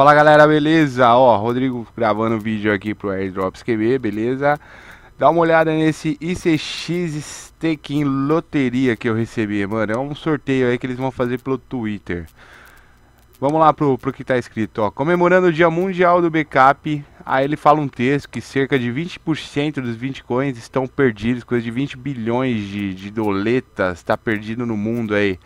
Fala galera, beleza? Ó, Rodrigo gravando vídeo aqui pro Airdrops QB, beleza? Dá uma olhada nesse ICX Staking Loteria que eu recebi, mano. É um sorteio aí que eles vão fazer pelo Twitter. Vamos lá pro, pro que tá escrito, ó. Comemorando o Dia Mundial do Backup, aí ele fala um texto que cerca de 20% dos 20 coins estão perdidos, coisa de 20 bilhões de, de doletas tá perdido no mundo aí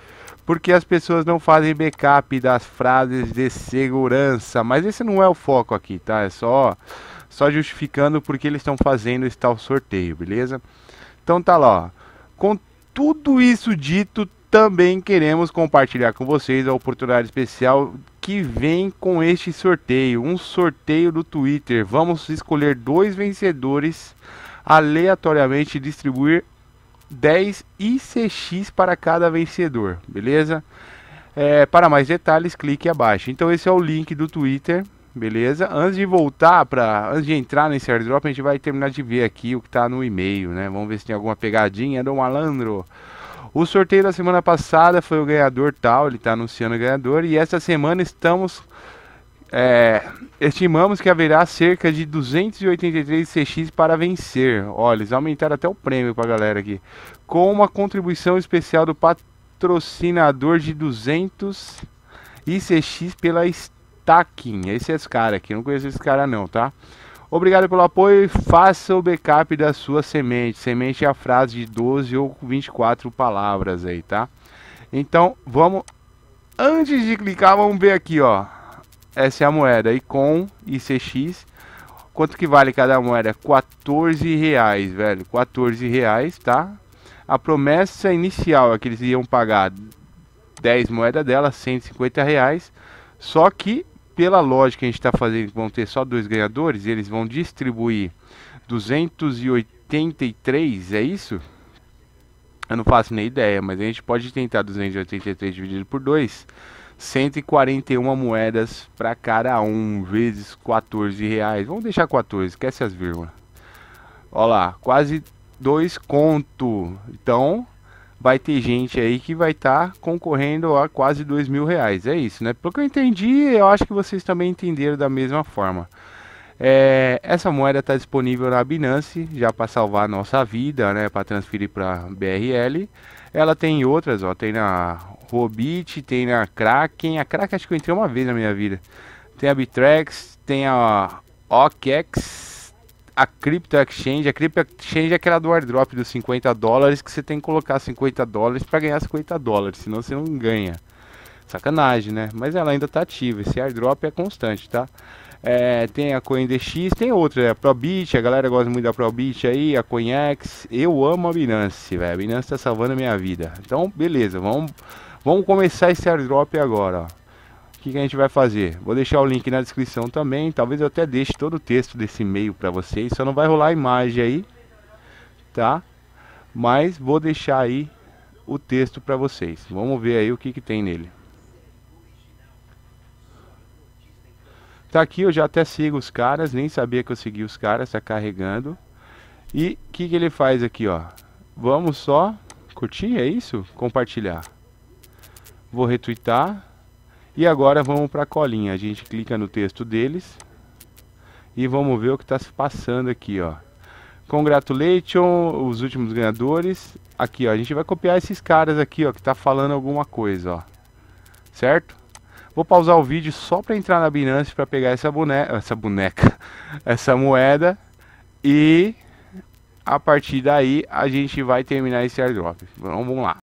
porque as pessoas não fazem backup das frases de segurança. Mas esse não é o foco aqui, tá? É só, só justificando porque eles estão fazendo esse tal sorteio, beleza? Então tá lá, ó. Com tudo isso dito, também queremos compartilhar com vocês a oportunidade especial que vem com este sorteio, um sorteio do Twitter. Vamos escolher dois vencedores aleatoriamente distribuir 10 ICX para cada vencedor, beleza? É, para mais detalhes, clique abaixo. Então esse é o link do Twitter, beleza? Antes de voltar para, antes de entrar nesse airdrop, a gente vai terminar de ver aqui o que está no e-mail, né? Vamos ver se tem alguma pegadinha do malandro. O sorteio da semana passada foi o ganhador tal, ele está anunciando o ganhador e essa semana estamos é, estimamos que haverá cerca de 283 CX para vencer. Olha, eles aumentaram até o prêmio para a galera aqui. Com uma contribuição especial do patrocinador de 200 ICX pela Stacking. Esse é esse cara aqui, não conheço esse cara não, tá? Obrigado pelo apoio faça o backup da sua semente. Semente é a frase de 12 ou 24 palavras aí, tá? Então, vamos... Antes de clicar, vamos ver aqui, ó essa é a moeda. E com ICX, quanto que vale cada moeda? 14 reais, velho. 14 reais, tá? A promessa inicial é que eles iam pagar 10 moedas dela, 150 reais. Só que, pela lógica que a gente está fazendo, vão ter só dois ganhadores, eles vão distribuir 283, é isso? Eu não faço nem ideia, mas a gente pode tentar 283 dividido por 2 141 moedas para cada um, vezes 14 reais. Vamos deixar 14, esquece as vírgulas. Olha lá, quase dois conto. Então, vai ter gente aí que vai estar tá concorrendo a quase dois mil reais. É isso, né? Pelo que eu entendi, eu acho que vocês também entenderam da mesma forma. É, essa moeda está disponível na Binance, já para salvar a nossa vida, né? Para transferir para BRL. Ela tem outras, ó, tem na Robit, tem a Kraken. A Kraken acho que eu entrei uma vez na minha vida. Tem a Bitrex, tem a OKEx, a Crypto Exchange. A Crypto Exchange é aquela do airdrop dos 50 dólares que você tem que colocar 50 dólares para ganhar 50 dólares, senão você não ganha. Sacanagem, né? Mas ela ainda tá ativa. Esse airdrop é constante, tá? É, tem a CoinDX, tem outra, é a Probit, a galera gosta muito da Probit aí, a CoinEx. Eu amo a Binance, velho. A Binance tá salvando a minha vida. Então, beleza, vamos Vamos começar esse airdrop agora. O que, que a gente vai fazer? Vou deixar o link na descrição também. Talvez eu até deixe todo o texto desse e-mail para vocês. Só não vai rolar a imagem aí, tá? Mas vou deixar aí o texto para vocês. Vamos ver aí o que, que tem nele. Tá aqui, eu já até sigo os caras, nem sabia que eu segui os caras, tá carregando. E o que, que ele faz aqui, ó? Vamos só curtir, é isso? Compartilhar vou retweetar e agora vamos para a colinha. A gente clica no texto deles e vamos ver o que está se passando aqui, ó. Congratulations, os últimos ganhadores. Aqui, ó, a gente vai copiar esses caras aqui, ó, que tá falando alguma coisa, ó. Certo? Vou pausar o vídeo só para entrar na Binance para pegar essa boneca, essa boneca, essa moeda e a partir daí a gente vai terminar esse airdrop. Então, vamos lá.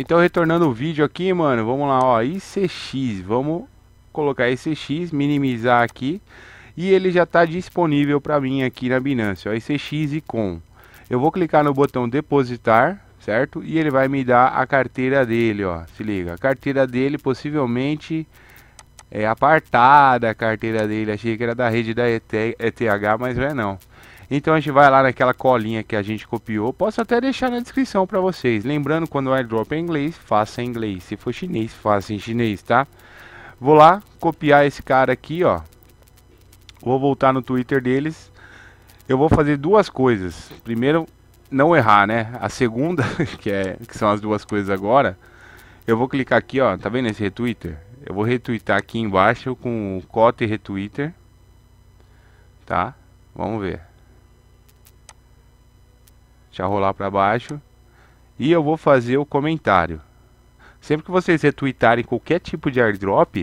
Então, retornando o vídeo aqui, mano, vamos lá, ó, ICX, vamos colocar ICX, minimizar aqui, e ele já está disponível para mim aqui na Binance, ó, ICX e com. Eu vou clicar no botão depositar, certo? E ele vai me dar a carteira dele, ó, se liga, a carteira dele possivelmente é apartada a carteira dele, achei que era da rede da ETH, mas não é não. Então a gente vai lá naquela colinha que a gente copiou. Posso até deixar na descrição para vocês. Lembrando, quando o airdrop é em inglês, faça em inglês. Se for chinês, faça em chinês, tá? Vou lá copiar esse cara aqui, ó. Vou voltar no Twitter deles. Eu vou fazer duas coisas. Primeiro, não errar, né? A segunda, que, é, que são as duas coisas agora, eu vou clicar aqui, ó, tá vendo esse retweeter? Eu vou retweetar aqui embaixo com o cote retweeter, tá? Vamos ver deixar rolar para baixo. E eu vou fazer o comentário. Sempre que vocês retweetarem qualquer tipo de airdrop,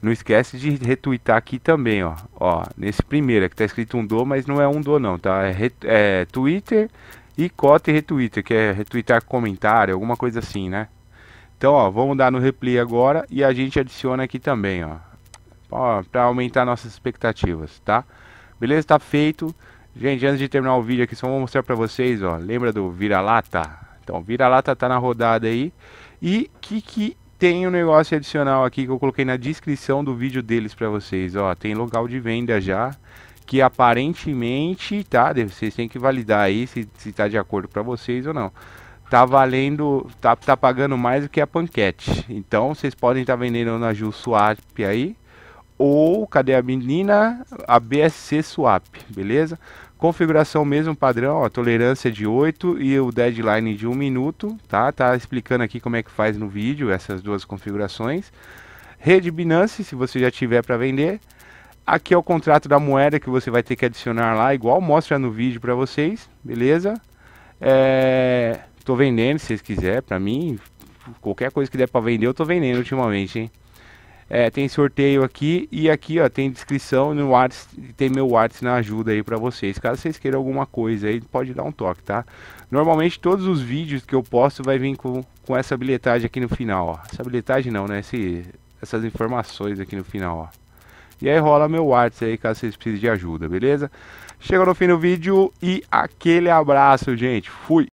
não esquece de retweetar aqui também, ó. Ó, nesse primeiro, aqui é tá escrito um do, mas não é um do não, tá? É, é Twitter e cota e retweeter, que é retweetar comentário, alguma coisa assim, né? Então, ó, vamos dar no replay agora e a gente adiciona aqui também, ó. Ó, pra aumentar nossas expectativas, tá? Beleza? Tá feito. Gente, antes de terminar o vídeo aqui, só vou mostrar pra vocês, ó. Lembra do vira-lata? Então, vira-lata tá na rodada aí. E que que tem um negócio adicional aqui que eu coloquei na descrição do vídeo deles pra vocês, ó. Tem local de venda já que aparentemente, tá? Vocês têm que validar aí se, se tá de acordo para vocês ou não. Tá valendo, tá, tá pagando mais do que a Panquete. Então vocês podem estar tá vendendo na Ju Swap aí ou cadê a menina? A BSC é Swap, beleza? Configuração mesmo padrão, ó, tolerância de 8 e o deadline de 1 minuto, tá? Tá explicando aqui como é que faz no vídeo essas duas configurações. Rede Binance, se você já tiver para vender. Aqui é o contrato da moeda que você vai ter que adicionar lá, igual mostra no vídeo para vocês, beleza? É... Tô vendendo, se vocês quiserem, para mim, qualquer coisa que der para vender, eu tô vendendo ultimamente, hein? É, tem sorteio aqui e aqui ó, tem descrição no WhatsApp, tem meu WhatsApp na ajuda aí para vocês. Caso vocês queiram alguma coisa aí, pode dar um toque, tá? Normalmente todos os vídeos que eu posto vai vir com, com essa bilhetagem aqui no final, ó. Essa bilhetagem não, né? Esse, essas informações aqui no final, ó. E aí rola meu WhatsApp aí, caso vocês precisem de ajuda, beleza? Chega no fim do vídeo e aquele abraço, gente. Fui!